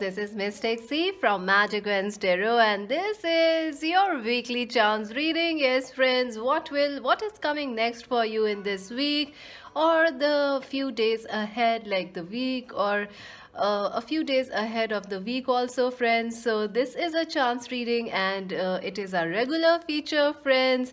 This is Miss Taxi from Magic Wins Tarot and this is your weekly chance reading. Yes friends, what will what is coming next for you in this week or the few days ahead like the week or uh, a few days ahead of the week also friends so this is a chance reading and uh, it is our regular feature friends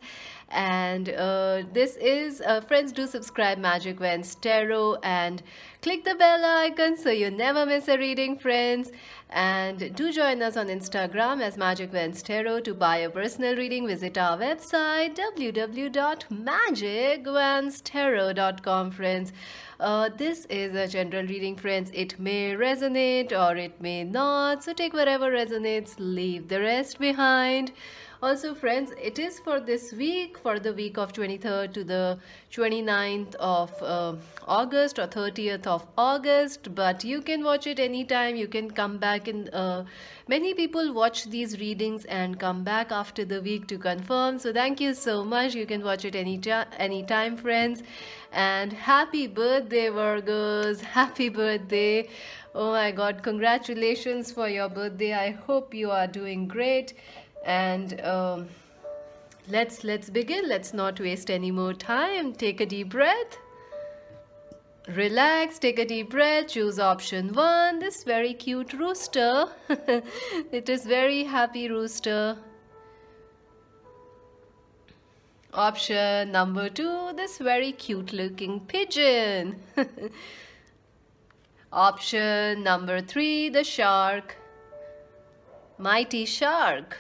and uh, this is uh, friends do subscribe magic wens tarot and Click the bell icon so you never miss a reading, friends. And do join us on Instagram as Magic Wins Tarot. To buy a personal reading, visit our website www.magicwensterror.com, friends. Uh, this is a general reading, friends. It may resonate or it may not. So take whatever resonates, leave the rest behind also friends it is for this week for the week of 23rd to the 29th of uh, august or 30th of august but you can watch it anytime you can come back and uh, many people watch these readings and come back after the week to confirm so thank you so much you can watch it any anytime friends and happy birthday virgos happy birthday oh my god congratulations for your birthday i hope you are doing great and um, let's let's begin let's not waste any more time take a deep breath relax take a deep breath choose option one this very cute rooster it is very happy rooster option number two this very cute looking pigeon option number three the shark mighty shark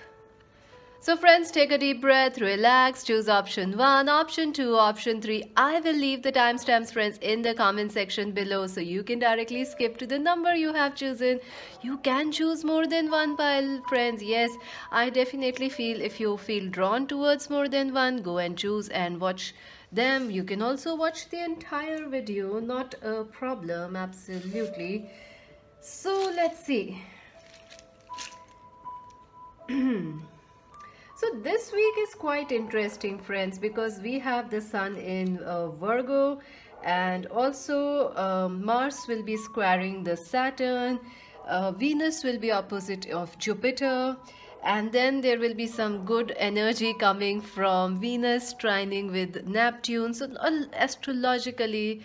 so friends, take a deep breath, relax, choose option 1, option 2, option 3. I will leave the timestamps, friends, in the comment section below so you can directly skip to the number you have chosen. You can choose more than one pile, friends. Yes, I definitely feel if you feel drawn towards more than one, go and choose and watch them. You can also watch the entire video, not a problem, absolutely. So let's see. So this week is quite interesting friends because we have the sun in uh, Virgo and also uh, Mars will be squaring the Saturn, uh, Venus will be opposite of Jupiter and then there will be some good energy coming from Venus trining with Neptune. So uh, astrologically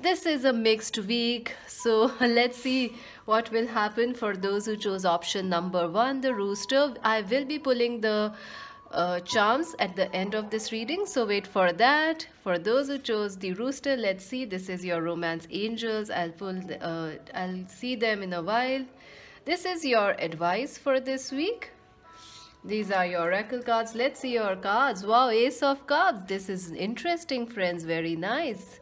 this is a mixed week so let's see what will happen for those who chose option number one the rooster i will be pulling the uh, charms at the end of this reading so wait for that for those who chose the rooster let's see this is your romance angels i'll pull the, uh, i'll see them in a while this is your advice for this week these are your oracle cards let's see your cards wow ace of cups this is interesting friends very nice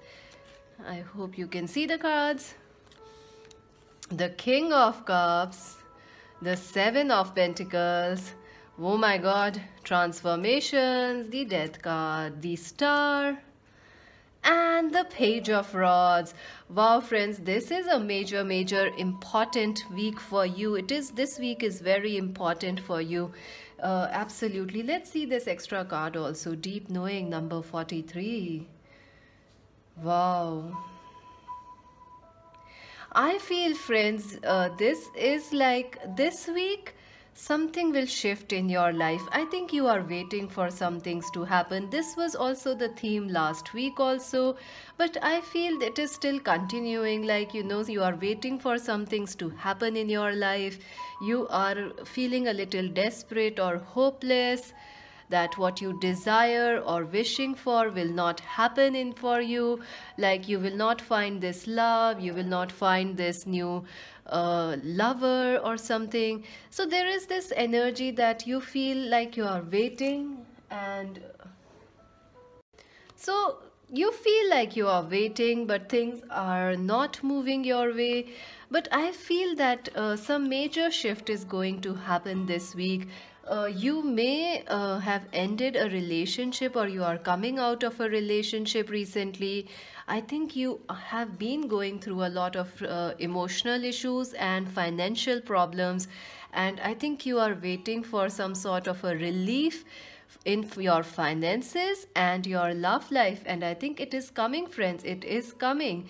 I hope you can see the cards. The King of Cups, the Seven of Pentacles, oh my god, transformations, the Death card, the Star, and the Page of Rods. Wow friends, this is a major, major important week for you. It is, this week is very important for you. Uh, absolutely. Let's see this extra card also. Deep knowing number 43. Wow. I feel, friends, uh, this is like this week something will shift in your life. I think you are waiting for some things to happen. This was also the theme last week also, but I feel it is still continuing. Like, you know, you are waiting for some things to happen in your life. You are feeling a little desperate or hopeless that what you desire or wishing for will not happen in for you like you will not find this love you will not find this new uh, lover or something so there is this energy that you feel like you are waiting and so you feel like you are waiting but things are not moving your way but i feel that uh, some major shift is going to happen this week uh, you may uh, have ended a relationship or you are coming out of a relationship recently. I think you have been going through a lot of uh, emotional issues and financial problems. And I think you are waiting for some sort of a relief in your finances and your love life. And I think it is coming, friends. It is coming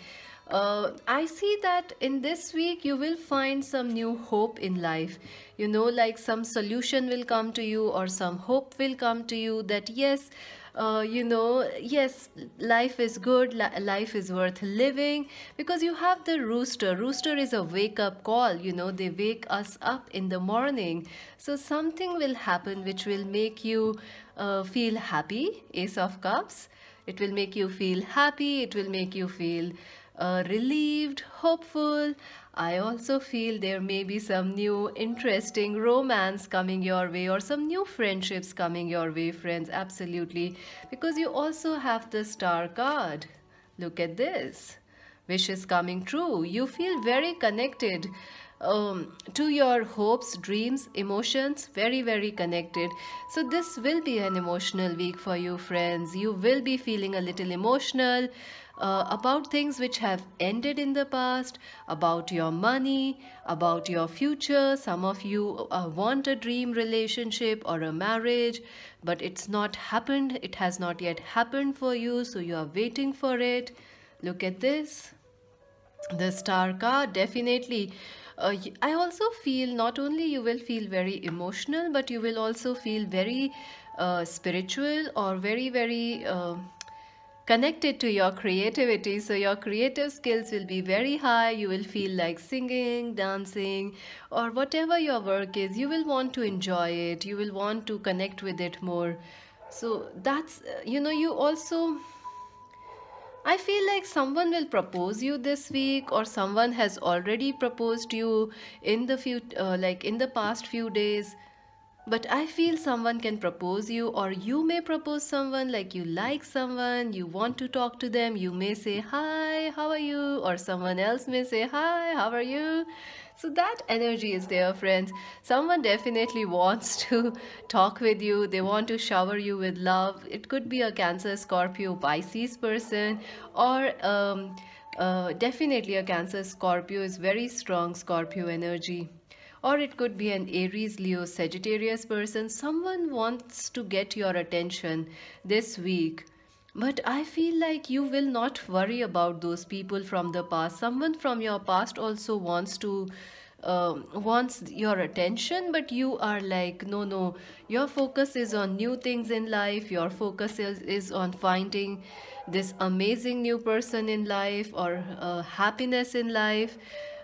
uh, I see that in this week you will find some new hope in life. You know, like some solution will come to you or some hope will come to you that yes, uh, you know, yes, life is good, li life is worth living because you have the rooster. Rooster is a wake up call, you know, they wake us up in the morning. So something will happen which will make you uh, feel happy, Ace of Cups. It will make you feel happy, it will make you feel uh, relieved, hopeful. I also feel there may be some new interesting romance coming your way or some new friendships coming your way, friends. Absolutely. Because you also have the star card. Look at this. Wishes coming true. You feel very connected um, to your hopes, dreams, emotions, very, very connected. So this will be an emotional week for you, friends. You will be feeling a little emotional uh, about things which have ended in the past, about your money, about your future. Some of you uh, want a dream relationship or a marriage, but it's not happened. It has not yet happened for you, so you are waiting for it. Look at this. The star card definitely uh, I also feel not only you will feel very emotional, but you will also feel very uh, spiritual or very, very uh, connected to your creativity. So your creative skills will be very high. You will feel like singing, dancing, or whatever your work is. You will want to enjoy it. You will want to connect with it more. So that's, you know, you also... I feel like someone will propose you this week or someone has already proposed you in the few uh, like in the past few days but I feel someone can propose you or you may propose someone like you like someone, you want to talk to them, you may say, hi, how are you? Or someone else may say, hi, how are you? So that energy is there, friends. Someone definitely wants to talk with you. They want to shower you with love. It could be a Cancer, Scorpio, Pisces person or... Um, uh, definitely a Cancer Scorpio is very strong Scorpio energy or it could be an Aries, Leo, Sagittarius person. Someone wants to get your attention this week. But I feel like you will not worry about those people from the past. Someone from your past also wants to uh, wants your attention but you are like no no your focus is on new things in life your focus is, is on finding this amazing new person in life or uh, happiness in life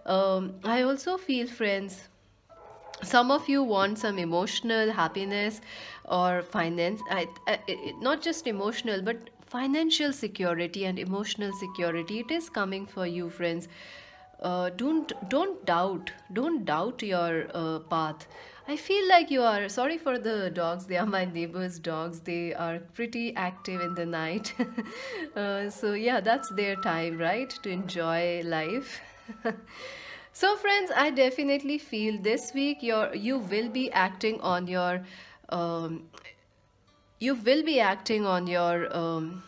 um, i also feel friends some of you want some emotional happiness or finance I, I, not just emotional but financial security and emotional security it is coming for you friends uh, don't don't doubt don't doubt your uh, path i feel like you are sorry for the dogs they are my neighbors dogs they are pretty active in the night uh, so yeah that's their time right to enjoy life So friends, I definitely feel this week you're you will be acting on your um, you will be acting on your um,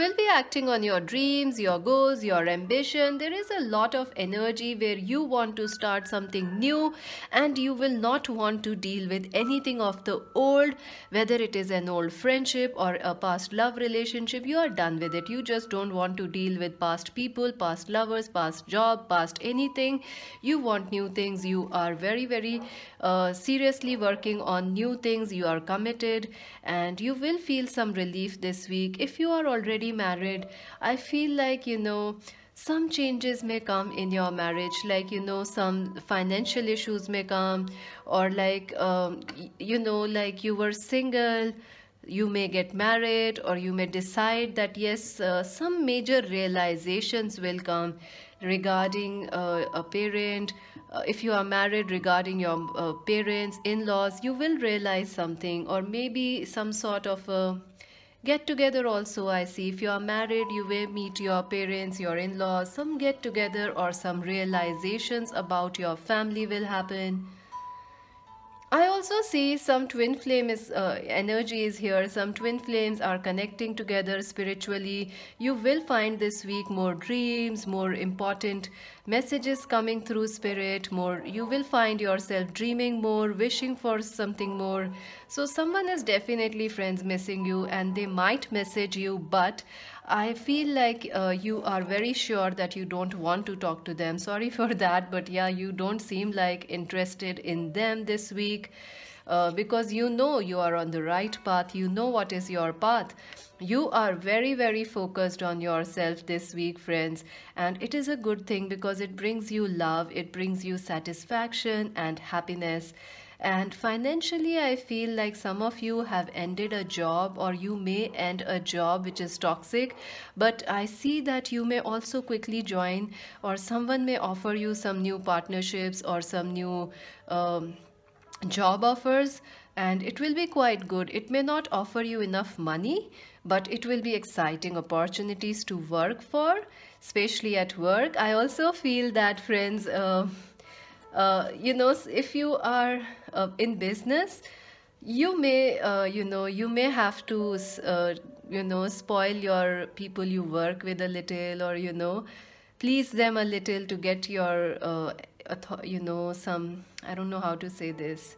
will be acting on your dreams, your goals, your ambition. There is a lot of energy where you want to start something new and you will not want to deal with anything of the old, whether it is an old friendship or a past love relationship. You are done with it. You just don't want to deal with past people, past lovers, past job, past anything. You want new things. You are very, very uh, seriously working on new things. You are committed and you will feel some relief this week. If you are already remarried i feel like you know some changes may come in your marriage like you know some financial issues may come or like um, you know like you were single you may get married or you may decide that yes uh, some major realizations will come regarding uh, a parent uh, if you are married regarding your uh, parents in-laws you will realize something or maybe some sort of a Get together also, I see. If you are married, you will meet your parents, your in laws, some get together or some realizations about your family will happen. I also see some twin flame is, uh, energy is here. Some twin flames are connecting together spiritually. You will find this week more dreams, more important messages coming through spirit, more you will find yourself dreaming more, wishing for something more. So someone is definitely friends missing you and they might message you but I feel like uh, you are very sure that you don't want to talk to them. Sorry for that, but yeah, you don't seem like interested in them this week. Uh, because you know you are on the right path, you know what is your path. You are very, very focused on yourself this week, friends, and it is a good thing because it brings you love, it brings you satisfaction and happiness. And financially, I feel like some of you have ended a job or you may end a job which is toxic, but I see that you may also quickly join or someone may offer you some new partnerships or some new um, job offers and it will be quite good. It may not offer you enough money, but it will be exciting opportunities to work for, especially at work. I also feel that friends, uh, uh, you know, if you are uh, in business you may uh, you know you may have to uh, you know spoil your people you work with a little or you know please them a little to get your uh, you know some i don't know how to say this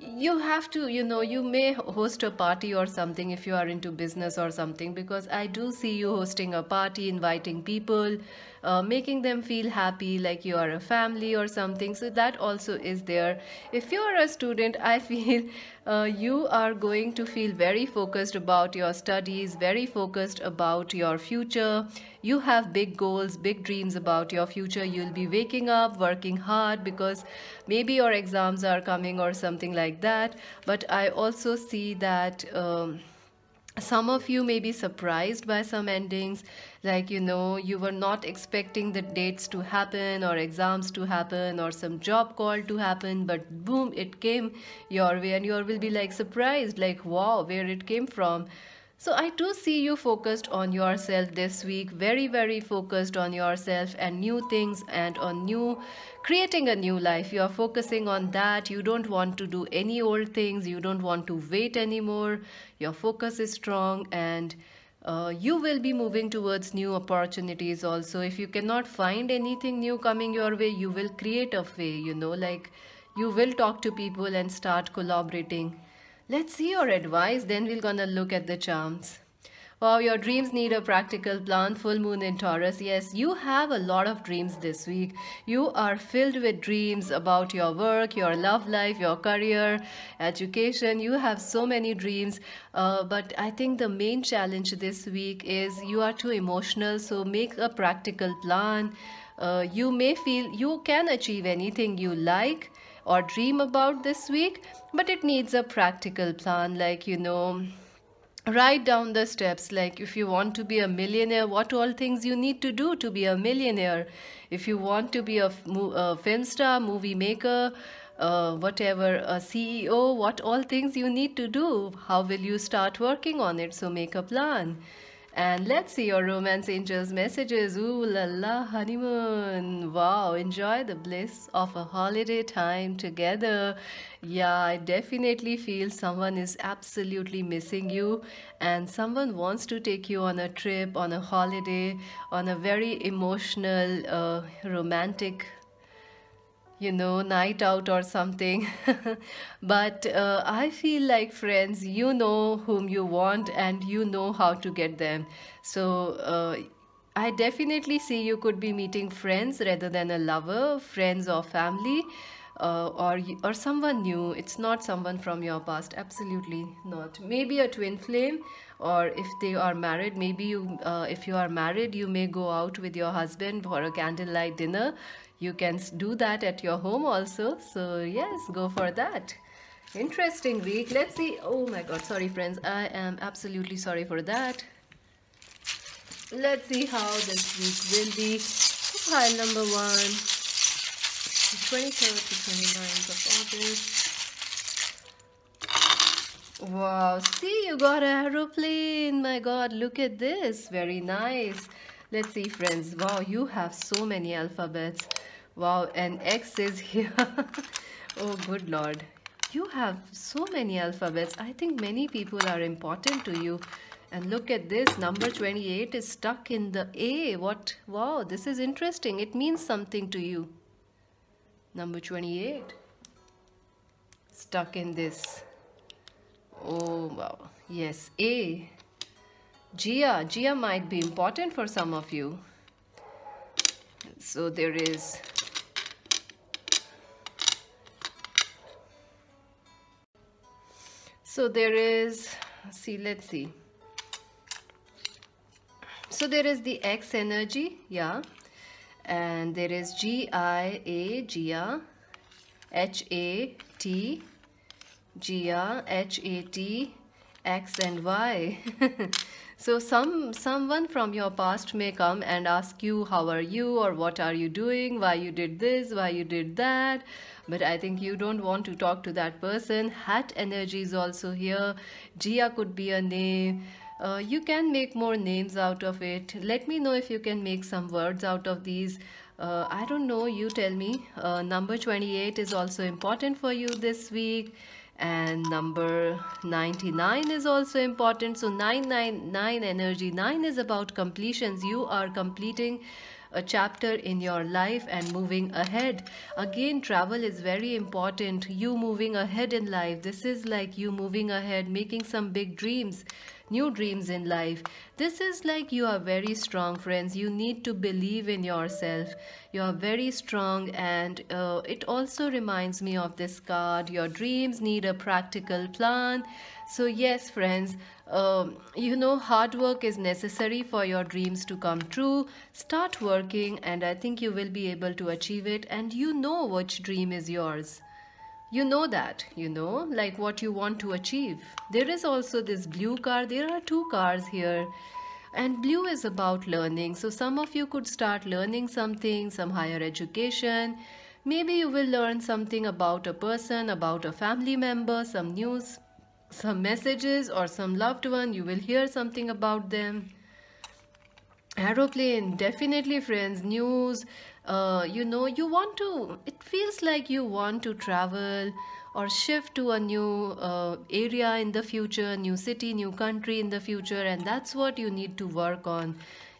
you have to you know you may host a party or something if you are into business or something because i do see you hosting a party inviting people uh, making them feel happy like you are a family or something so that also is there if you are a student i feel uh, you are going to feel very focused about your studies very focused about your future you have big goals big dreams about your future you'll be waking up working hard because maybe your exams are coming or something like that but i also see that um, some of you may be surprised by some endings like you know you were not expecting the dates to happen or exams to happen or some job call to happen but boom it came your way and you will be like surprised like wow where it came from so I do see you focused on yourself this week, very, very focused on yourself and new things and on new, creating a new life. You are focusing on that. You don't want to do any old things. You don't want to wait anymore. Your focus is strong and uh, you will be moving towards new opportunities also if you cannot find anything new coming your way you will create a way you know like you will talk to people and start collaborating let's see your advice then we're gonna look at the charms Wow, your dreams need a practical plan. Full moon in Taurus. Yes, you have a lot of dreams this week. You are filled with dreams about your work, your love life, your career, education. You have so many dreams. Uh, but I think the main challenge this week is you are too emotional. So make a practical plan. Uh, you may feel you can achieve anything you like or dream about this week, but it needs a practical plan, like, you know write down the steps like if you want to be a millionaire what all things you need to do to be a millionaire if you want to be a, a film star movie maker uh, whatever a ceo what all things you need to do how will you start working on it so make a plan and let's see your romance angel's messages. Ooh la la, honeymoon. Wow, enjoy the bliss of a holiday time together. Yeah, I definitely feel someone is absolutely missing you and someone wants to take you on a trip, on a holiday, on a very emotional, uh, romantic you know, night out or something. but uh, I feel like friends, you know whom you want and you know how to get them. So uh, I definitely see you could be meeting friends rather than a lover, friends or family. Uh, or or someone new it's not someone from your past absolutely not maybe a twin flame or if they are married maybe you uh, if you are married you may go out with your husband for a candlelight dinner you can do that at your home also so yes go for that interesting week let's see oh my god sorry friends i am absolutely sorry for that let's see how this week will be pile number one 23rd to 29th of august wow see you got an aeroplane my god look at this very nice let's see friends wow you have so many alphabets wow and x is here oh good lord you have so many alphabets i think many people are important to you and look at this number 28 is stuck in the a what wow this is interesting it means something to you number 28 stuck in this oh wow yes a gia gia might be important for some of you so there is so there is see let's see so there is the X energy yeah and there is G I A Gia H A T Gia H A T X and Y So some someone from your past may come and ask you how are you or what are you doing, why you did this, why you did that. But I think you don't want to talk to that person. Hat energy is also here. Gia could be a name. Uh, you can make more names out of it. Let me know if you can make some words out of these. Uh, I don't know, you tell me. Uh, number 28 is also important for you this week and number 99 is also important so 999 energy 9 is about completions you are completing a chapter in your life and moving ahead again travel is very important you moving ahead in life this is like you moving ahead making some big dreams new dreams in life. This is like you are very strong, friends. You need to believe in yourself. You are very strong, and uh, it also reminds me of this card. Your dreams need a practical plan. So, yes, friends, um, you know, hard work is necessary for your dreams to come true. Start working, and I think you will be able to achieve it, and you know which dream is yours you know that you know like what you want to achieve there is also this blue car there are two cars here and blue is about learning so some of you could start learning something some higher education maybe you will learn something about a person about a family member some news some messages or some loved one you will hear something about them aeroplane definitely friends news uh, you know you want to it feels like you want to travel or shift to a new uh, area in the future new city new country in the future and that's what you need to work on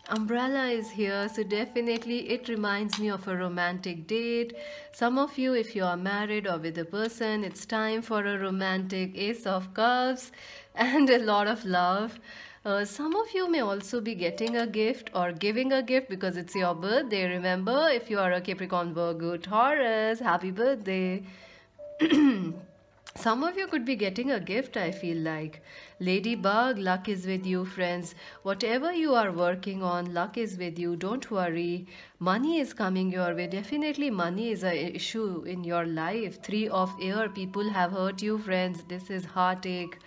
umbrella is here so definitely it reminds me of a romantic date some of you if you are married or with a person it's time for a romantic ace of cups and a lot of love uh, some of you may also be getting a gift or giving a gift because it's your birthday. Remember, if you are a Capricorn, Virgo, Taurus, happy birthday. Some of you could be getting a gift, I feel like. Ladybug, luck is with you, friends. Whatever you are working on, luck is with you. Don't worry. Money is coming your way. Definitely money is an issue in your life. Three of air, people have hurt you, friends. This is heartache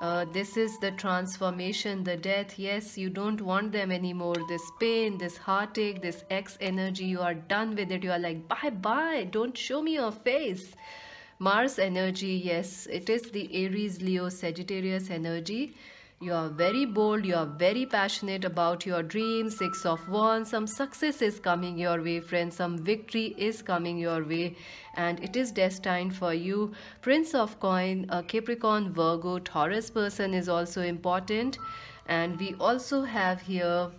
uh, this is the transformation, the death. Yes, you don't want them anymore. This pain, this heartache, this X energy, you are done with it. You are like, bye bye, don't show me your face. Mars energy, yes, it is the Aries, Leo, Sagittarius energy. You are very bold, you are very passionate about your dreams. Six of Wands, some success is coming your way, friends. Some victory is coming your way and it is destined for you. Prince of Coin, a Capricorn, Virgo, Taurus person is also important. And we also have here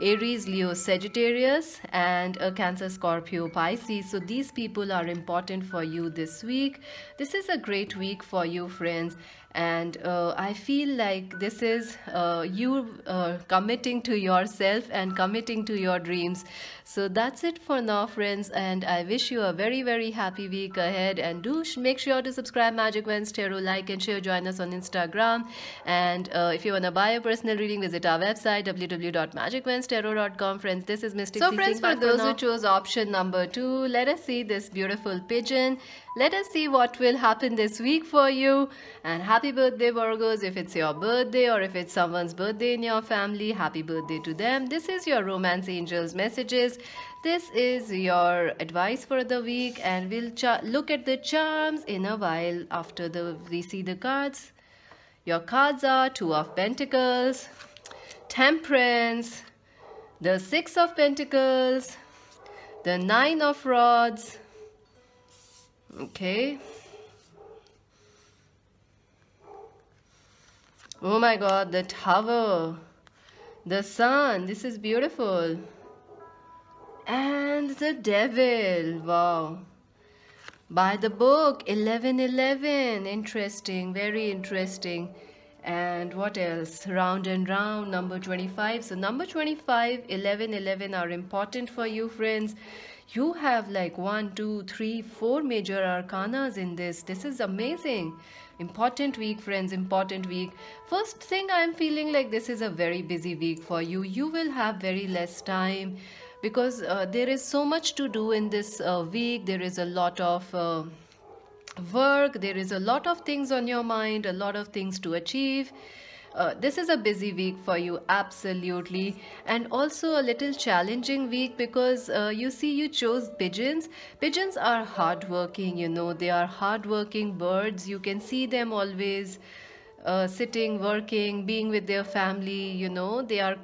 Aries, Leo, Sagittarius, and a Cancer, Scorpio, Pisces. So these people are important for you this week. This is a great week for you, friends and uh, i feel like this is uh, you uh, committing to yourself and committing to your dreams so that's it for now friends and i wish you a very very happy week ahead and do make sure to subscribe magic wins tarot like and share join us on instagram and uh, if you want to buy a personal reading visit our website www.magicwinsterror.com friends this is mystic so friends for those for who chose option number two let us see this beautiful pigeon let us see what will happen this week for you. And happy birthday, Virgos, if it's your birthday or if it's someone's birthday in your family, happy birthday to them. This is your Romance Angels messages. This is your advice for the week and we'll look at the charms in a while after the we see the cards. Your cards are Two of Pentacles, Temperance, the Six of Pentacles, the Nine of Rods, Okay. Oh my god, the tower. The sun. This is beautiful. And the devil. Wow. By the book. 1111. Interesting. Very interesting. And what else? Round and round. Number 25. So number 25, 1111 are important for you friends you have like one two three four major arcanas in this this is amazing important week friends important week first thing i am feeling like this is a very busy week for you you will have very less time because uh, there is so much to do in this uh, week there is a lot of uh, work there is a lot of things on your mind a lot of things to achieve uh, this is a busy week for you absolutely and also a little challenging week because uh, you see you chose pigeons pigeons are hardworking you know they are hardworking birds you can see them always uh, sitting working being with their family you know they are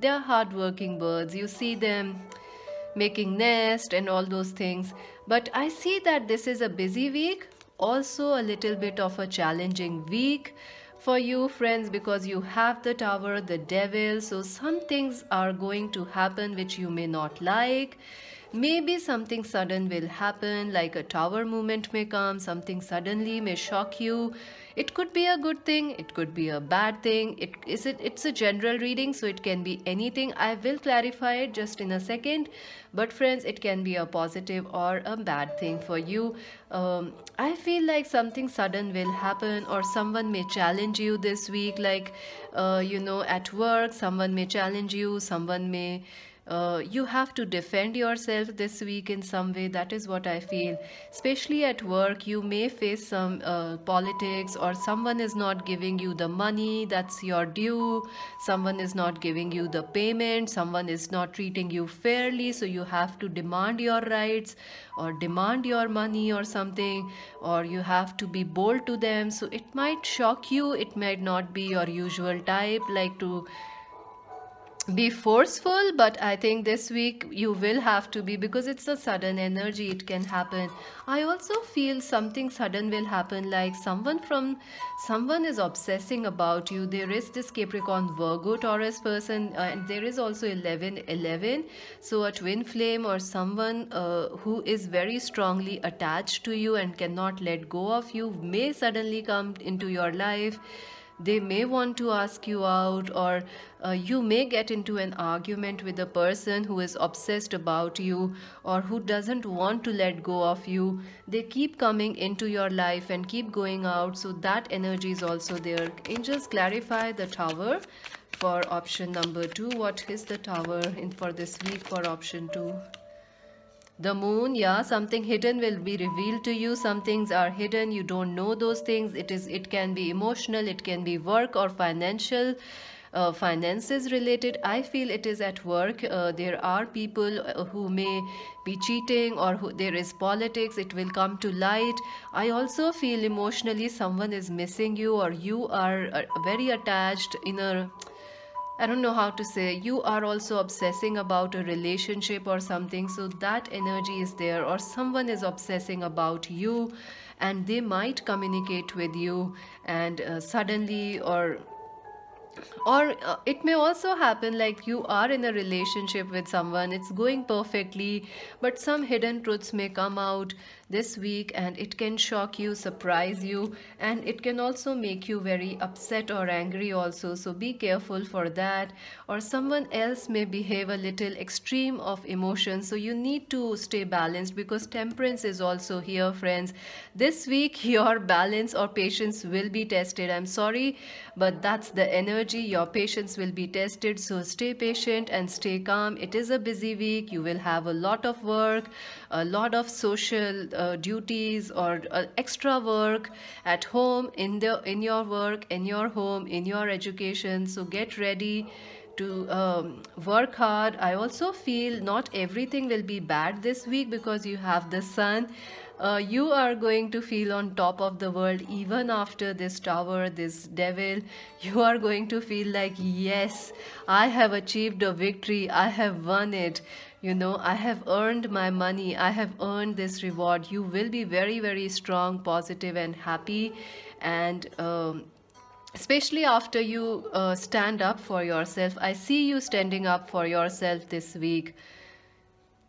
they are hardworking birds you see them making nest and all those things but i see that this is a busy week also a little bit of a challenging week for you friends because you have the tower the devil so some things are going to happen which you may not like maybe something sudden will happen like a tower movement may come something suddenly may shock you it could be a good thing, it could be a bad thing. It is it it's a general reading so it can be anything. I will clarify it just in a second. But friends, it can be a positive or a bad thing for you. Um, I feel like something sudden will happen or someone may challenge you this week like uh, you know at work someone may challenge you, someone may uh, you have to defend yourself this week in some way. That is what I feel. Especially at work, you may face some uh, politics or someone is not giving you the money that's your due, someone is not giving you the payment, someone is not treating you fairly, so you have to demand your rights or demand your money or something, or you have to be bold to them. So it might shock you, it might not be your usual type, like to be forceful but i think this week you will have to be because it's a sudden energy it can happen i also feel something sudden will happen like someone from someone is obsessing about you there is this capricorn virgo taurus person uh, and there is also 11 11 so a twin flame or someone uh, who is very strongly attached to you and cannot let go of you may suddenly come into your life they may want to ask you out or uh, you may get into an argument with a person who is obsessed about you or who doesn't want to let go of you. They keep coming into your life and keep going out. So that energy is also there. Angels clarify the tower for option number two. What is the tower in for this week for option two? The moon, yeah, something hidden will be revealed to you. Some things are hidden. You don't know those things. It is. It can be emotional. It can be work or financial uh, finances related i feel it is at work uh, there are people uh, who may be cheating or who, there is politics it will come to light i also feel emotionally someone is missing you or you are uh, very attached in a I don't know how to say, you are also obsessing about a relationship or something, so that energy is there, or someone is obsessing about you and they might communicate with you, and uh, suddenly, or or uh, it may also happen like you are in a relationship with someone it's going perfectly but some hidden truths may come out this week and it can shock you, surprise you and it can also make you very upset or angry also. So be careful for that or someone else may behave a little extreme of emotion. So you need to stay balanced because temperance is also here friends. This week your balance or patience will be tested. I'm sorry but that's the energy. Your patience will be tested. So stay patient and stay calm. It is a busy week. You will have a lot of work a lot of social uh, duties or uh, extra work at home in the in your work in your home in your education so get ready to um, work hard i also feel not everything will be bad this week because you have the sun uh, you are going to feel on top of the world even after this tower, this devil. You are going to feel like, yes, I have achieved a victory, I have won it you know i have earned my money i have earned this reward you will be very very strong positive and happy and um, especially after you uh, stand up for yourself i see you standing up for yourself this week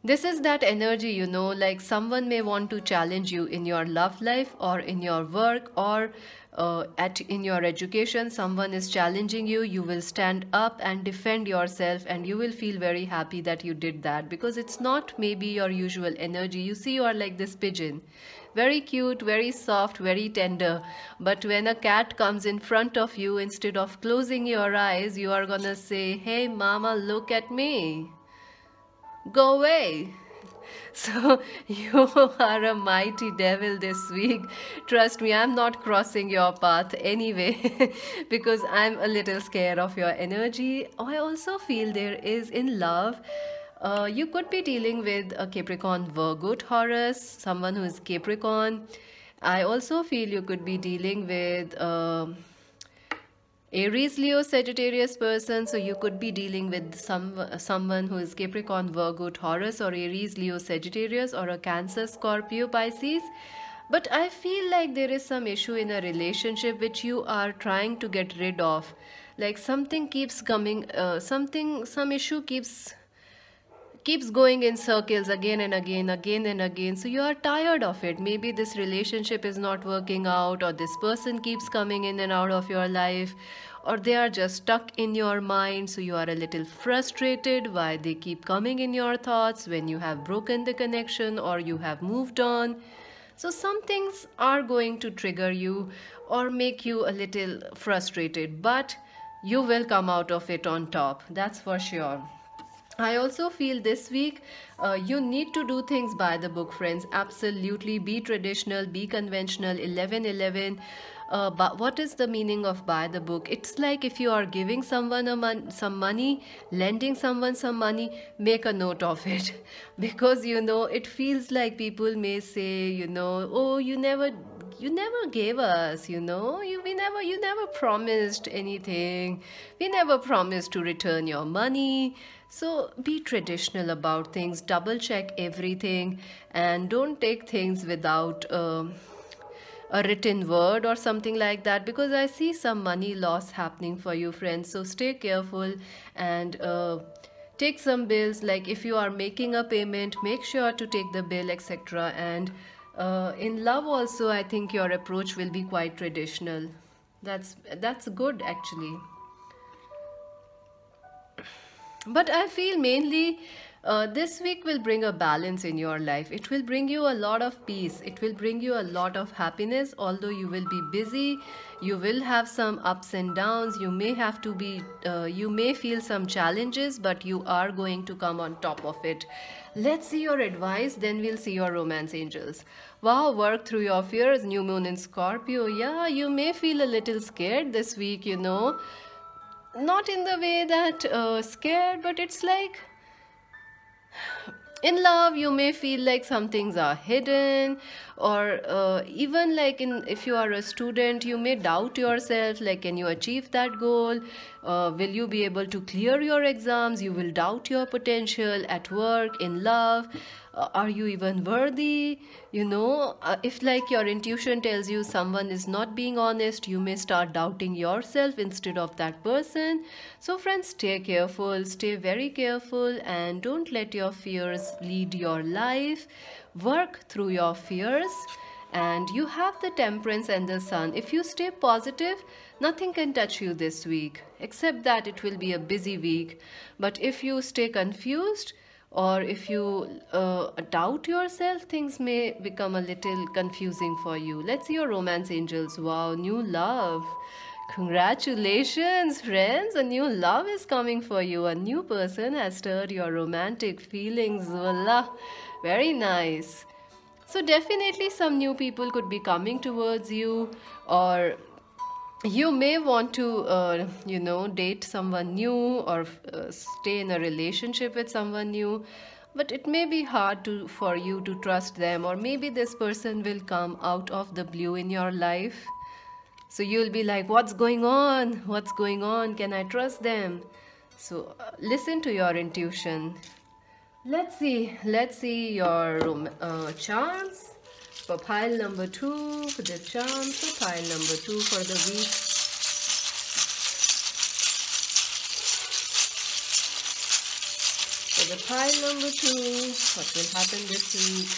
this is that energy you know like someone may want to challenge you in your love life or in your work or uh, at in your education someone is challenging you you will stand up and defend yourself and you will feel very happy that you did that because it's not maybe your usual energy you see you are like this pigeon very cute very soft very tender but when a cat comes in front of you instead of closing your eyes you are gonna say hey mama look at me go away So you are a mighty devil this week. Trust me, I'm not crossing your path anyway because I'm a little scared of your energy. I also feel there is in love. Uh, you could be dealing with a Capricorn Virgo Taurus, someone who is Capricorn. I also feel you could be dealing with... Uh, Aries, Leo, Sagittarius person, so you could be dealing with some someone who is Capricorn, Virgo, Taurus or Aries, Leo, Sagittarius or a Cancer, Scorpio, Pisces. But I feel like there is some issue in a relationship which you are trying to get rid of. Like something keeps coming, uh, something, some issue keeps keeps going in circles again and again, again and again. So you are tired of it. Maybe this relationship is not working out, or this person keeps coming in and out of your life, or they are just stuck in your mind. So you are a little frustrated why they keep coming in your thoughts when you have broken the connection or you have moved on. So some things are going to trigger you or make you a little frustrated, but you will come out of it on top. That's for sure. I also feel this week uh, you need to do things by the book, friends. Absolutely. Be traditional, be conventional. 11 11. Uh, but what is the meaning of buy the book it's like if you are giving someone mon some money lending someone some money make a note of it because you know it feels like people may say you know oh you never you never gave us you know you we never you never promised anything we never promised to return your money so be traditional about things, double check everything, and don't take things without. Uh, a written word or something like that because I see some money loss happening for you friends so stay careful and uh, take some bills like if you are making a payment make sure to take the bill etc and uh, in love also I think your approach will be quite traditional that's that's good actually but I feel mainly uh, this week will bring a balance in your life. It will bring you a lot of peace. It will bring you a lot of happiness. Although you will be busy, you will have some ups and downs. You may have to be, uh, you may feel some challenges, but you are going to come on top of it. Let's see your advice, then we'll see your romance angels. Wow, work through your fears, new moon in Scorpio. Yeah, you may feel a little scared this week, you know not in the way that uh, scared but it's like in love you may feel like some things are hidden or uh, even like in if you are a student you may doubt yourself like can you achieve that goal uh, will you be able to clear your exams you will doubt your potential at work in love uh, are you even worthy you know uh, if like your intuition tells you someone is not being honest you may start doubting yourself instead of that person so friends stay careful stay very careful and don't let your fears lead your life work through your fears and you have the temperance and the sun if you stay positive nothing can touch you this week except that it will be a busy week but if you stay confused or if you uh, doubt yourself, things may become a little confusing for you. Let's see your romance angels. Wow, new love. Congratulations, friends! A new love is coming for you. A new person has stirred your romantic feelings. Voila! very nice. So, definitely, some new people could be coming towards you, or you may want to uh, you know date someone new or uh, stay in a relationship with someone new but it may be hard to for you to trust them or maybe this person will come out of the blue in your life so you'll be like what's going on what's going on can i trust them so uh, listen to your intuition let's see let's see your uh, chance for pile number two for the charms for pile number two for the week for the pile number two what will happen this week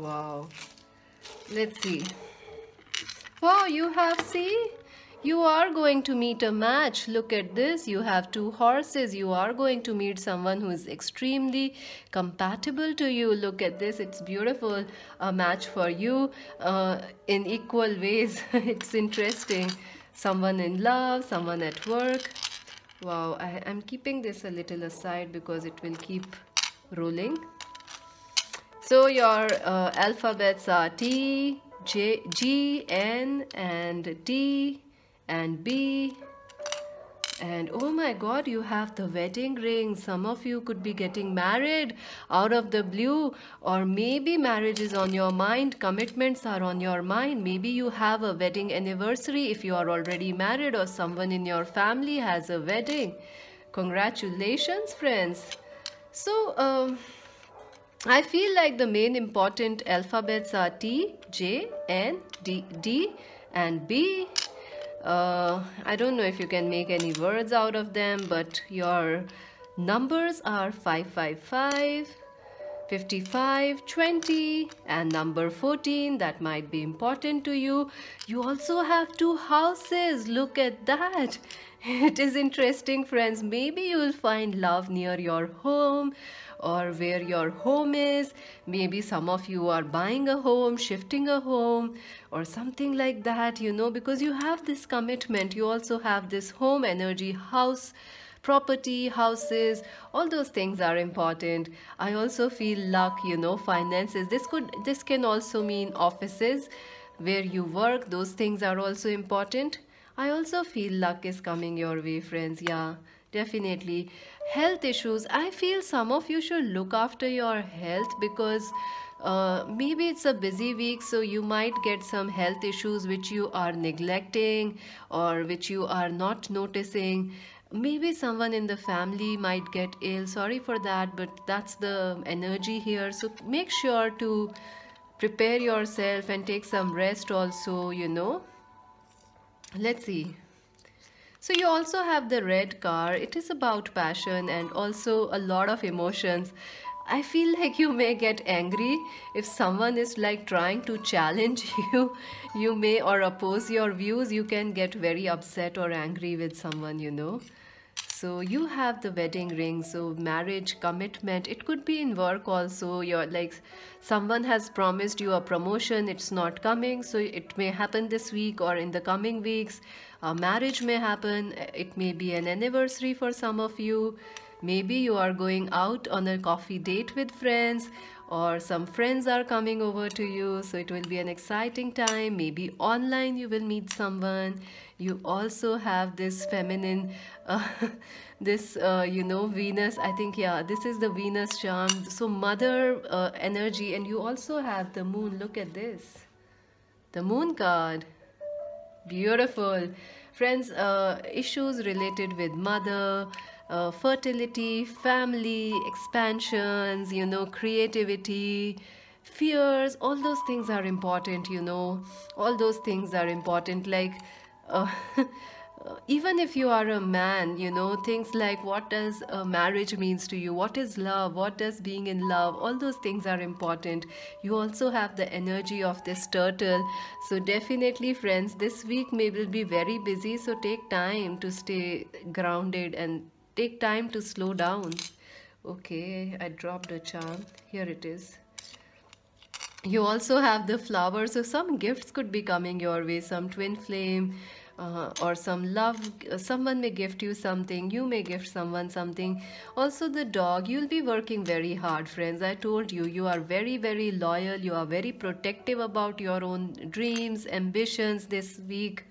wow let's see wow oh, you have see you are going to meet a match. Look at this. You have two horses. You are going to meet someone who is extremely compatible to you. Look at this. It's beautiful. A match for you uh, in equal ways. it's interesting. Someone in love, someone at work. Wow, I, I'm keeping this a little aside because it will keep rolling. So your uh, alphabets are T, J, G, N and D and B and oh my god you have the wedding ring some of you could be getting married out of the blue or maybe marriage is on your mind commitments are on your mind maybe you have a wedding anniversary if you are already married or someone in your family has a wedding congratulations friends so um, I feel like the main important alphabets are T, J, N, D, D and B uh, I don't know if you can make any words out of them but your numbers are 555 55 20 and number 14 that might be important to you you also have two houses look at that it is interesting friends maybe you will find love near your home or where your home is. Maybe some of you are buying a home, shifting a home or something like that, you know, because you have this commitment. You also have this home energy, house property, houses, all those things are important. I also feel luck, you know, finances. This could this can also mean offices where you work. Those things are also important. I also feel luck is coming your way, friends. Yeah. Definitely. Health issues. I feel some of you should look after your health because uh, maybe it's a busy week, so you might get some health issues which you are neglecting or which you are not noticing. Maybe someone in the family might get ill. Sorry for that, but that's the energy here. So make sure to prepare yourself and take some rest also, you know. Let's see. So you also have the red car. It is about passion and also a lot of emotions. I feel like you may get angry if someone is like trying to challenge you. You may or oppose your views. You can get very upset or angry with someone, you know. So you have the wedding ring, so marriage, commitment. It could be in work also. You're like someone has promised you a promotion, it's not coming. So it may happen this week or in the coming weeks a uh, marriage may happen, uh, it may be an anniversary for some of you. Maybe you are going out on a coffee date with friends or some friends are coming over to you. So it will be an exciting time. Maybe online you will meet someone. You also have this feminine, uh, this, uh, you know, Venus. I think, yeah, this is the Venus charm. So mother uh, energy and you also have the moon. Look at this. The moon card. Beautiful. Friends, uh, issues related with mother, uh, fertility, family, expansions, you know, creativity, fears, all those things are important, you know. All those things are important. Like, uh, even if you are a man you know things like what does a marriage means to you what is love what does being in love all those things are important you also have the energy of this turtle so definitely friends this week may will be very busy so take time to stay grounded and take time to slow down okay i dropped a charm here it is you also have the flowers so some gifts could be coming your way some twin flame uh, or some love uh, someone may gift you something you may gift someone something also the dog you'll be working very hard friends i told you you are very very loyal you are very protective about your own dreams ambitions this week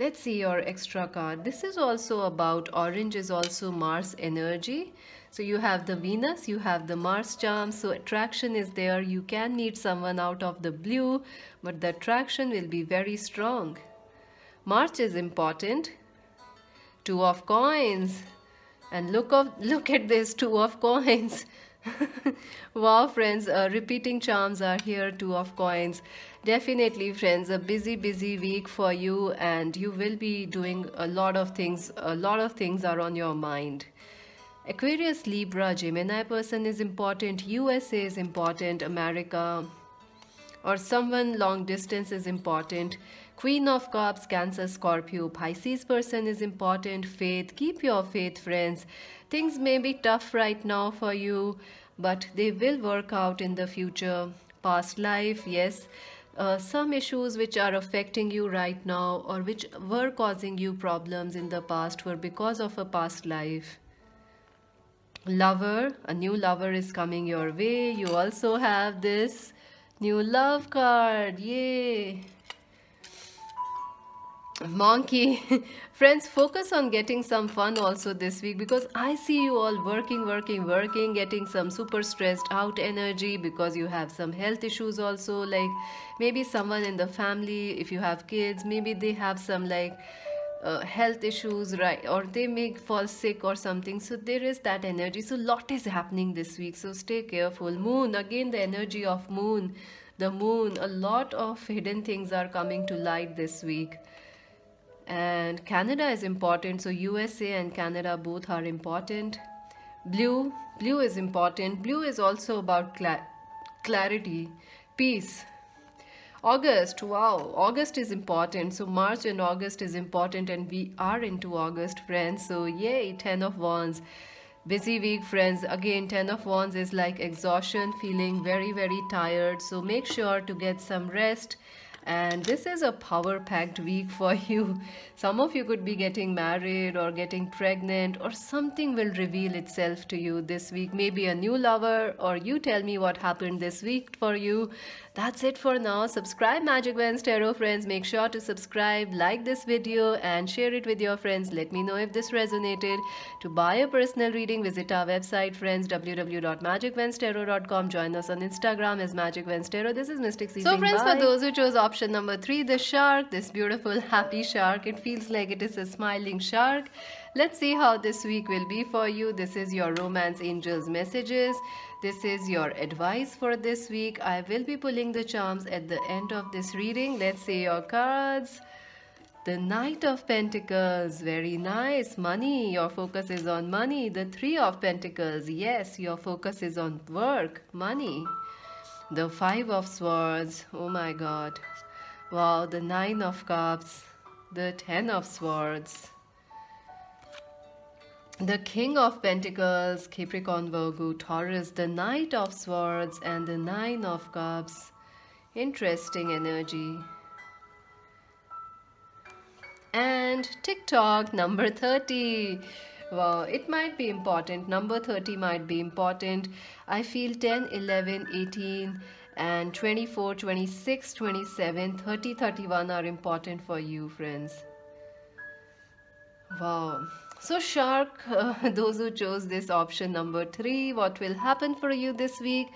let's see your extra card this is also about orange is also mars energy so you have the Venus, you have the Mars charm. So attraction is there. You can meet someone out of the blue, but the attraction will be very strong. March is important. Two of coins. And look, of, look at this, two of coins. wow friends uh, repeating charms are here two of coins definitely friends a busy busy week for you and you will be doing a lot of things a lot of things are on your mind aquarius libra gemini person is important usa is important america or someone long distance is important Queen of Cups, Cancer, Scorpio, Pisces person is important. Faith, keep your faith, friends. Things may be tough right now for you, but they will work out in the future. Past life, yes. Uh, some issues which are affecting you right now or which were causing you problems in the past were because of a past life lover a new lover is coming your way you also have this new love card yay monkey friends focus on getting some fun also this week because i see you all working working working getting some super stressed out energy because you have some health issues also like maybe someone in the family if you have kids maybe they have some like uh, health issues right or they may fall sick or something so there is that energy so lot is happening this week so stay careful moon again the energy of moon the moon a lot of hidden things are coming to light this week and Canada is important. So USA and Canada both are important. Blue, blue is important. Blue is also about cla clarity, peace. August, wow, August is important. So March and August is important and we are into August, friends. So yay, 10 of Wands. Busy week, friends. Again, 10 of Wands is like exhaustion, feeling very, very tired. So make sure to get some rest and this is a power packed week for you some of you could be getting married or getting pregnant or something will reveal itself to you this week maybe a new lover or you tell me what happened this week for you that's it for now. Subscribe Magic Wands Tarot friends. Make sure to subscribe, like this video and share it with your friends. Let me know if this resonated. To buy a personal reading, visit our website friends www.magicwenstarot.com. Join us on Instagram as Magic Wands Tarot. This is Mystic Season. So friends, Bye. for those who chose option number 3, the shark, this beautiful happy shark. It feels like it is a smiling shark. Let's see how this week will be for you. This is your romance angels messages. This is your advice for this week. I will be pulling the charms at the end of this reading. Let's see your cards. The Knight of Pentacles, very nice. Money, your focus is on money. The Three of Pentacles, yes, your focus is on work, money. The Five of Swords, oh my God. Wow, the Nine of Cups, the Ten of Swords the King of Pentacles, Capricorn, Virgo, Taurus, the Knight of Swords, and the Nine of Cups. Interesting energy. And TikTok number 30. Wow, it might be important. Number 30 might be important. I feel 10, 11, 18, and 24, 26, 27, 30, 31 are important for you, friends. Wow. So shark, uh, those who chose this option number three, what will happen for you this week?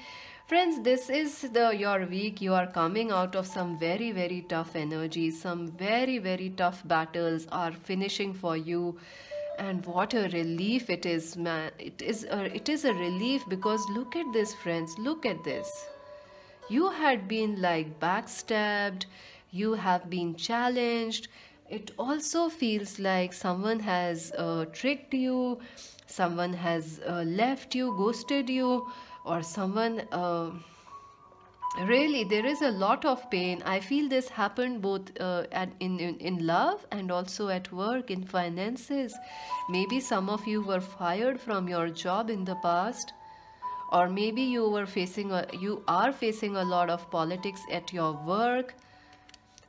Friends, this is the your week. You are coming out of some very, very tough energy. Some very, very tough battles are finishing for you. And what a relief it is, man. It is a, it is a relief because look at this, friends. Look at this. You had been like backstabbed. You have been challenged it also feels like someone has uh, tricked you, someone has uh, left you, ghosted you, or someone. Uh, really there is a lot of pain i feel this happened both uh, at, in, in in love and also at work in finances maybe some of you were fired from your job in the past or maybe you were facing a, you are facing a lot of politics at your work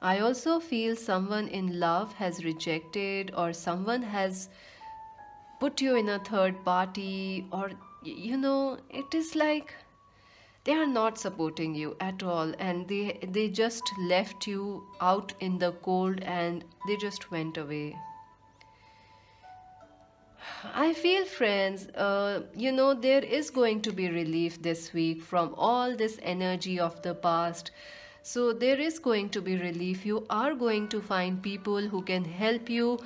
I also feel someone in love has rejected or someone has put you in a third party or you know it is like they are not supporting you at all and they they just left you out in the cold and they just went away I feel friends uh, you know there is going to be relief this week from all this energy of the past so there is going to be relief. You are going to find people who can help you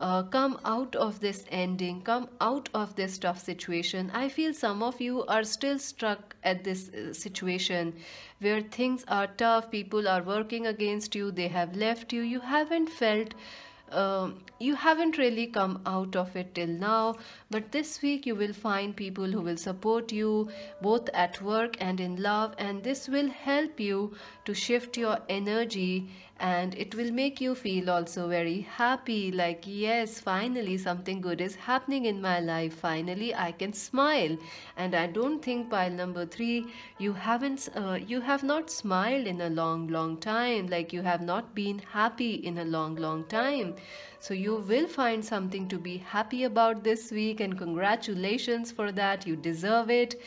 uh, come out of this ending, come out of this tough situation. I feel some of you are still stuck at this uh, situation where things are tough, people are working against you, they have left you, you haven't felt um, you haven't really come out of it till now but this week you will find people who will support you both at work and in love and this will help you to shift your energy and it will make you feel also very happy like yes finally something good is happening in my life finally i can smile and i don't think pile number 3 you haven't uh, you have not smiled in a long long time like you have not been happy in a long long time so you will find something to be happy about this week and congratulations for that you deserve it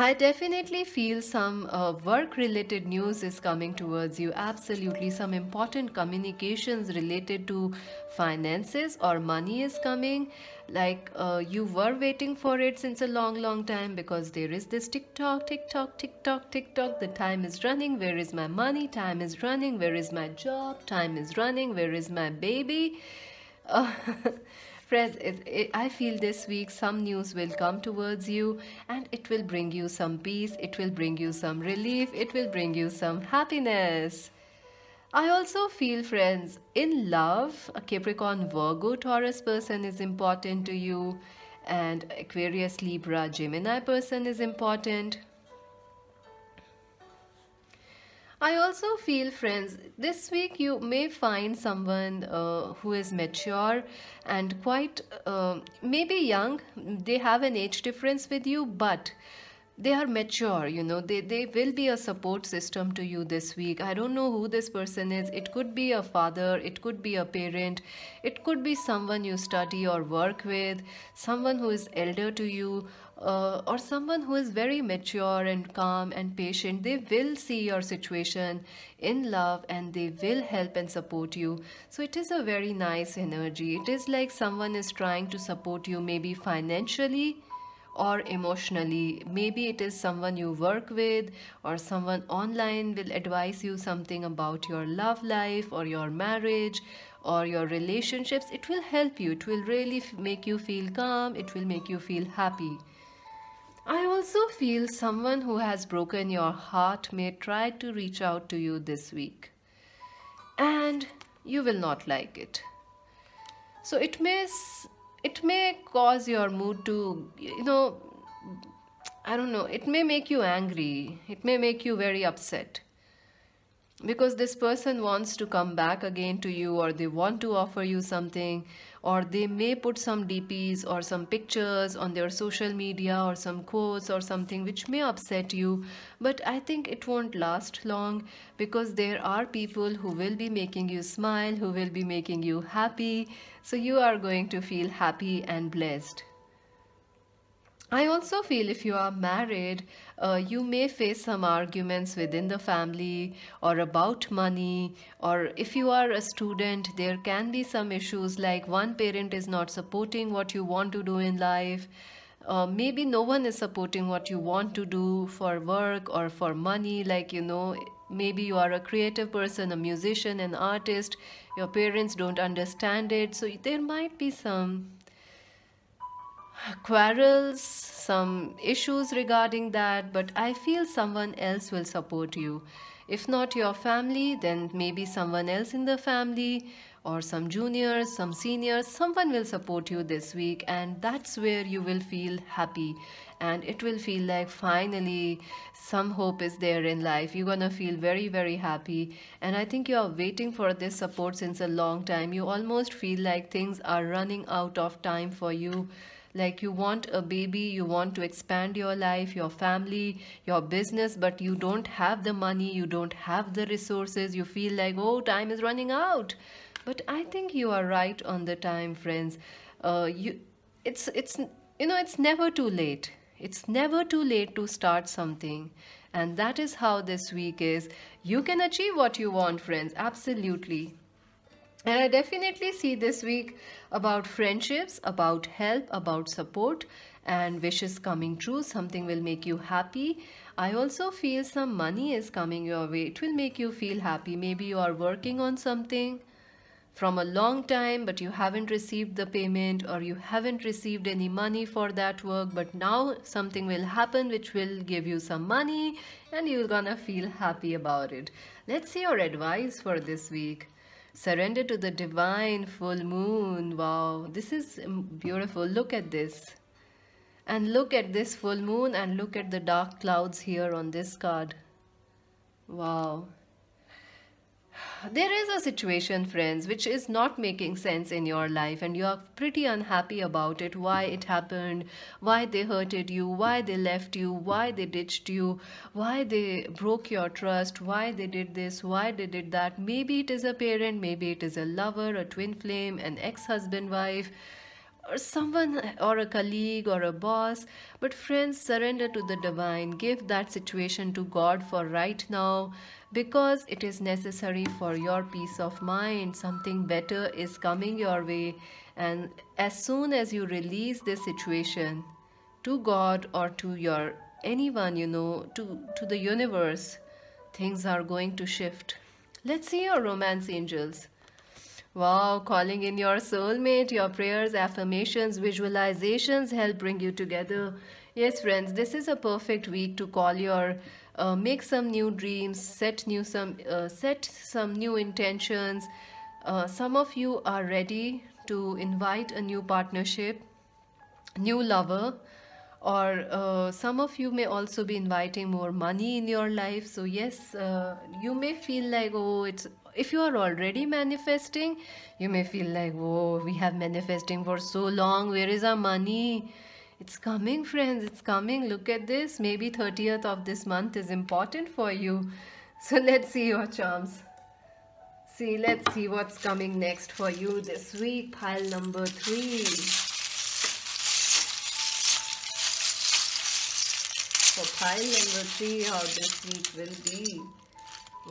I definitely feel some uh, work related news is coming towards you. Absolutely, some important communications related to finances or money is coming. Like uh, you were waiting for it since a long, long time because there is this tick tock, tick tock, tick tock, tick tock. The time is running. Where is my money? Time is running. Where is my job? Time is running. Where is my baby? Uh, Friends, I feel this week some news will come towards you and it will bring you some peace, it will bring you some relief, it will bring you some happiness. I also feel, friends, in love, a Capricorn, Virgo, Taurus person is important to you, and Aquarius, Libra, Gemini person is important. I also feel, friends, this week you may find someone uh, who is mature and quite uh, maybe young. They have an age difference with you, but they are mature you know they they will be a support system to you this week i don't know who this person is it could be a father it could be a parent it could be someone you study or work with someone who is elder to you uh, or someone who is very mature and calm and patient, they will see your situation in love and they will help and support you. So it is a very nice energy. It is like someone is trying to support you maybe financially or emotionally. Maybe it is someone you work with or someone online will advise you something about your love life or your marriage or your relationships. It will help you. It will really make you feel calm. It will make you feel happy. I also feel someone who has broken your heart may try to reach out to you this week. And you will not like it. So it may it may cause your mood to you know I don't know, it may make you angry. It may make you very upset. Because this person wants to come back again to you or they want to offer you something or they may put some DPs or some pictures on their social media or some quotes or something which may upset you. But I think it won't last long because there are people who will be making you smile, who will be making you happy. So you are going to feel happy and blessed. I also feel if you are married, uh, you may face some arguments within the family or about money, or if you are a student, there can be some issues like one parent is not supporting what you want to do in life. Uh, maybe no one is supporting what you want to do for work or for money, like you know, maybe you are a creative person, a musician, an artist, your parents don't understand it, so there might be some quarrels, some issues regarding that, but I feel someone else will support you. If not your family, then maybe someone else in the family or some juniors, some seniors, someone will support you this week and that's where you will feel happy and it will feel like finally some hope is there in life. You're gonna feel very, very happy and I think you are waiting for this support since a long time. You almost feel like things are running out of time for you like you want a baby you want to expand your life your family your business but you don't have the money you don't have the resources you feel like oh time is running out but i think you are right on the time friends uh, you it's it's you know it's never too late it's never too late to start something and that is how this week is you can achieve what you want friends absolutely and I definitely see this week about friendships, about help, about support and wishes coming true. Something will make you happy. I also feel some money is coming your way. It will make you feel happy. Maybe you are working on something from a long time but you haven't received the payment or you haven't received any money for that work but now something will happen which will give you some money and you're gonna feel happy about it. Let's see your advice for this week. Surrender to the divine full moon. Wow, this is beautiful. Look at this. And look at this full moon and look at the dark clouds here on this card. Wow there is a situation friends which is not making sense in your life and you are pretty unhappy about it why it happened why they hurted you why they left you why they ditched you why they broke your trust why they did this why they did that maybe it is a parent maybe it is a lover a twin flame an ex-husband wife or someone or a colleague or a boss but friends surrender to the divine give that situation to god for right now because it is necessary for your peace of mind something better is coming your way and as soon as you release this situation to god or to your anyone you know to to the universe things are going to shift let's see your romance angels Wow, calling in your soulmate, your prayers, affirmations, visualizations help bring you together. Yes, friends, this is a perfect week to call your, uh, make some new dreams, set new some, uh, set some new intentions. Uh, some of you are ready to invite a new partnership, new lover, or uh, some of you may also be inviting more money in your life so yes uh, you may feel like oh it's if you are already manifesting you may feel like whoa we have manifesting for so long where is our money it's coming friends it's coming look at this maybe 30th of this month is important for you so let's see your charms see let's see what's coming next for you this week pile number three for pile number three how this week will be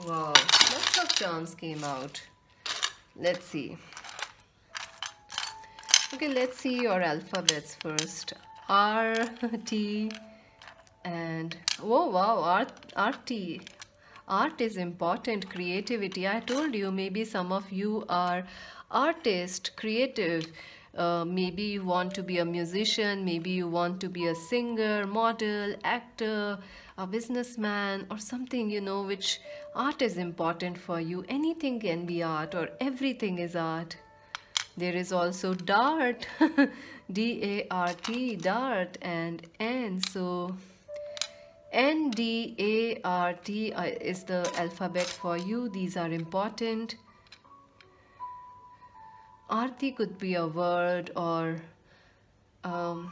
Wow, lots of terms came out. Let's see. Okay, let's see your alphabets first. R, T, and oh wow, art, RT. Art is important, creativity. I told you, maybe some of you are artist, creative. Uh, maybe you want to be a musician, maybe you want to be a singer, model, actor, a businessman or something, you know, which art is important for you. Anything can be art or everything is art. There is also dart, D-A-R-T, dart and N. So N-D-A-R-T uh, is the alphabet for you. These are important arti could be a word or um,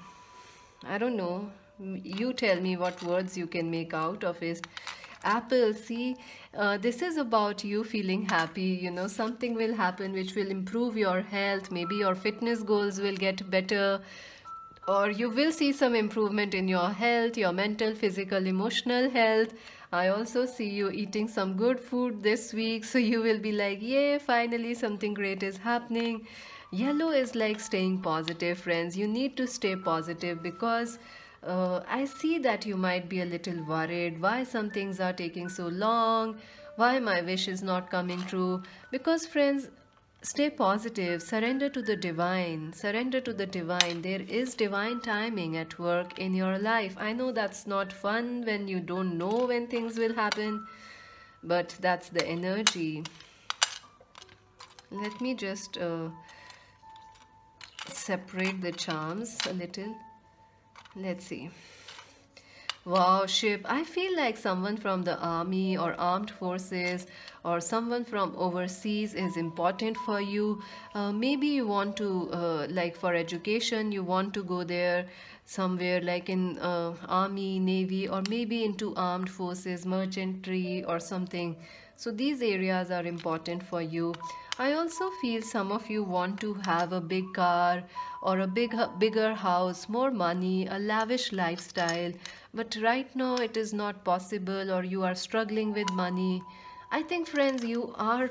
I don't know you tell me what words you can make out of it apple see uh, this is about you feeling happy you know something will happen which will improve your health maybe your fitness goals will get better or you will see some improvement in your health your mental physical emotional health I also see you eating some good food this week. So you will be like, yay, finally something great is happening. Yellow is like staying positive, friends. You need to stay positive because uh, I see that you might be a little worried. Why some things are taking so long? Why my wish is not coming true? Because, friends, stay positive, surrender to the divine, surrender to the divine. There is divine timing at work in your life. I know that's not fun when you don't know when things will happen, but that's the energy. Let me just uh, separate the charms a little. Let's see. Wow, ship. I feel like someone from the army or armed forces or someone from overseas is important for you uh, maybe you want to uh, like for education you want to go there somewhere like in uh, army navy or maybe into armed forces merchantry or something so these areas are important for you i also feel some of you want to have a big car or a big bigger house more money a lavish lifestyle but right now it is not possible or you are struggling with money I think, friends, you are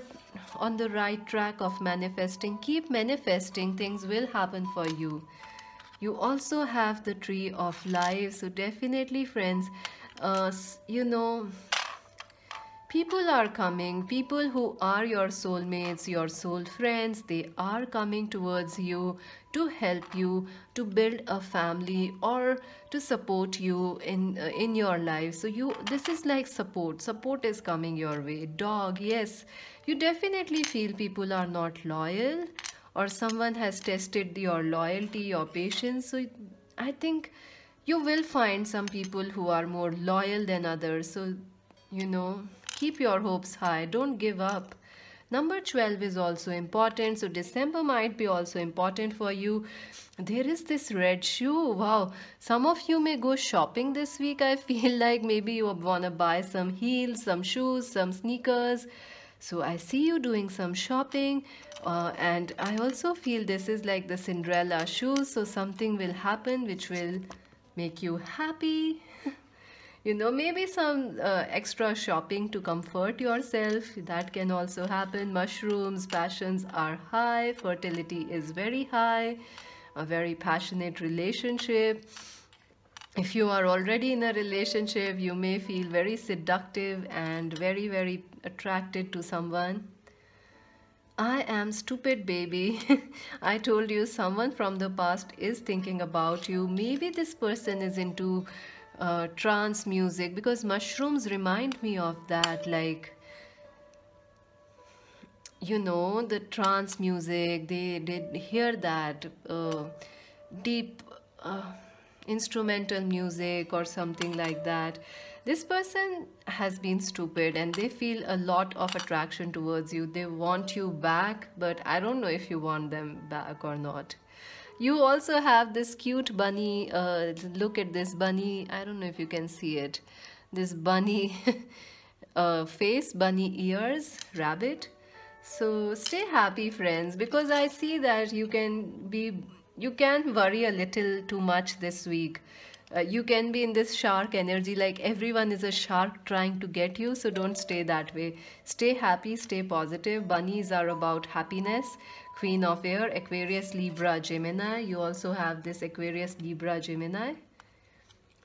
on the right track of manifesting. Keep manifesting, things will happen for you. You also have the tree of life. So, definitely, friends, uh, you know, people are coming. People who are your soulmates, your soul friends, they are coming towards you to help you to build a family or to support you in uh, in your life so you this is like support support is coming your way dog yes you definitely feel people are not loyal or someone has tested your loyalty your patience so i think you will find some people who are more loyal than others so you know keep your hopes high don't give up Number 12 is also important. So December might be also important for you. There is this red shoe. Wow. Some of you may go shopping this week. I feel like maybe you want to buy some heels, some shoes, some sneakers. So I see you doing some shopping uh, and I also feel this is like the Cinderella shoes. So something will happen which will make you happy you know maybe some uh, extra shopping to comfort yourself that can also happen mushrooms passions are high fertility is very high a very passionate relationship if you are already in a relationship you may feel very seductive and very very attracted to someone I am stupid baby. I told you someone from the past is thinking about you. Maybe this person is into uh, trance music because mushrooms remind me of that like you know the trance music they did hear that uh, deep uh, instrumental music or something like that this person has been stupid and they feel a lot of attraction towards you they want you back but i don't know if you want them back or not you also have this cute bunny uh, look at this bunny i don't know if you can see it this bunny uh, face bunny ears rabbit so stay happy friends because i see that you can be you can worry a little too much this week uh, you can be in this shark energy like everyone is a shark trying to get you so don't stay that way stay happy stay positive bunnies are about happiness Queen of Air, Aquarius, Libra, Gemini. You also have this Aquarius, Libra, Gemini.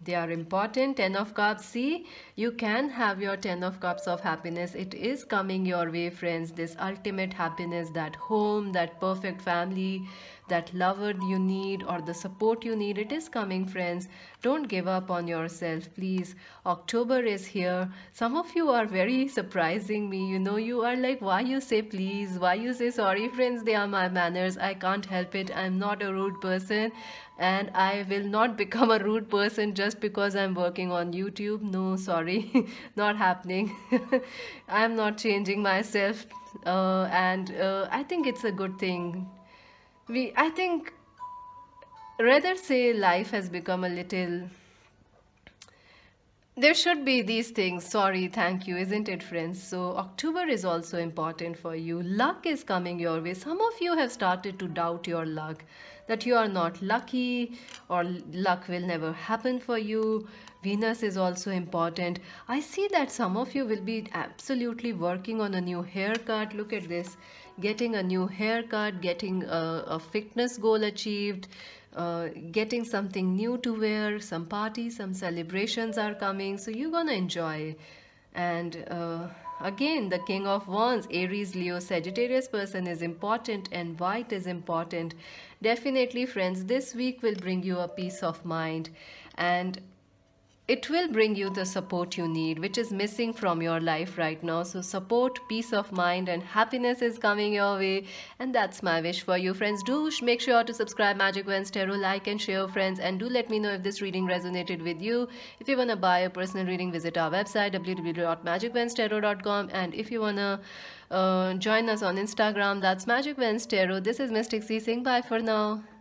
They are important. Ten of Cups. See, you can have your Ten of Cups of happiness. It is coming your way, friends. This ultimate happiness, that home, that perfect family, that lover you need or the support you need it is coming friends don't give up on yourself please october is here some of you are very surprising me you know you are like why you say please why you say sorry friends they are my manners i can't help it i'm not a rude person and I will not become a rude person just because I'm working on YouTube. No, sorry, not happening. I'm not changing myself, uh, and uh, I think it's a good thing we i think rather say life has become a little there should be these things sorry thank you isn't it friends so october is also important for you luck is coming your way some of you have started to doubt your luck that you are not lucky or luck will never happen for you venus is also important i see that some of you will be absolutely working on a new haircut look at this getting a new haircut, getting a, a fitness goal achieved, uh, getting something new to wear, some parties, some celebrations are coming. So you're going to enjoy. And uh, again, the King of Wands, Aries, Leo, Sagittarius person is important and white is important. Definitely, friends, this week will bring you a peace of mind. And it will bring you the support you need, which is missing from your life right now. So, support, peace of mind, and happiness is coming your way. And that's my wish for you, friends. Do make sure to subscribe Magic Wends Tarot, like and share, friends. And do let me know if this reading resonated with you. If you want to buy a personal reading, visit our website www.magicwenstarot.com. And if you want to uh, join us on Instagram, that's Magic Wends Tarot. This is Mystic C. Singh. Bye for now.